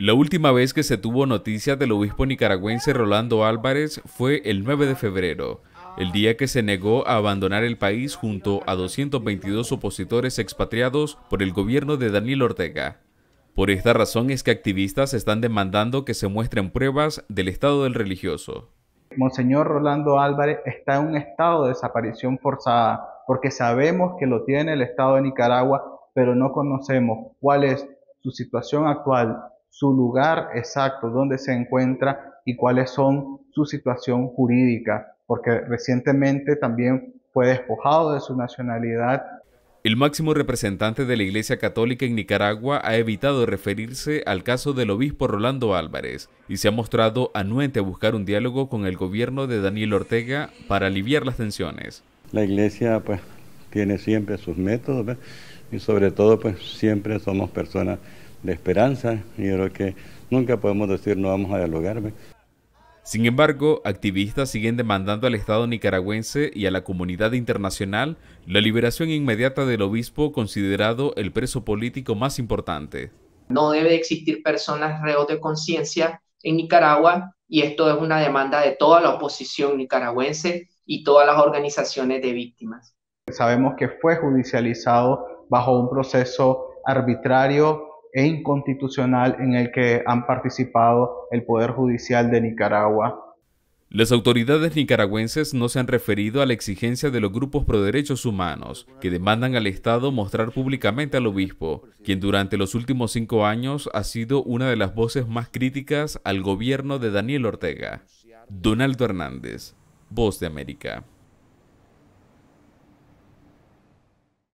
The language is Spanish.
La última vez que se tuvo noticia del obispo nicaragüense Rolando Álvarez fue el 9 de febrero, el día que se negó a abandonar el país junto a 222 opositores expatriados por el gobierno de Daniel Ortega. Por esta razón es que activistas están demandando que se muestren pruebas del estado del religioso. Monseñor Rolando Álvarez está en un estado de desaparición forzada, porque sabemos que lo tiene el estado de Nicaragua, pero no conocemos cuál es su situación actual, su lugar exacto, dónde se encuentra y cuáles son su situación jurídica, porque recientemente también fue despojado de su nacionalidad. El máximo representante de la Iglesia Católica en Nicaragua ha evitado referirse al caso del obispo Rolando Álvarez y se ha mostrado anuente a buscar un diálogo con el gobierno de Daniel Ortega para aliviar las tensiones. La Iglesia pues tiene siempre sus métodos y sobre todo pues siempre somos personas de esperanza y creo que nunca podemos decir no vamos a dialogar. Sin embargo, activistas siguen demandando al Estado nicaragüense y a la comunidad internacional la liberación inmediata del obispo considerado el preso político más importante. No debe existir personas reos de conciencia en Nicaragua y esto es una demanda de toda la oposición nicaragüense y todas las organizaciones de víctimas. Sabemos que fue judicializado bajo un proceso arbitrario e inconstitucional en el que han participado el Poder Judicial de Nicaragua. Las autoridades nicaragüenses no se han referido a la exigencia de los grupos pro derechos humanos, que demandan al Estado mostrar públicamente al obispo, quien durante los últimos cinco años ha sido una de las voces más críticas al gobierno de Daniel Ortega. Donaldo Hernández, Voz de América.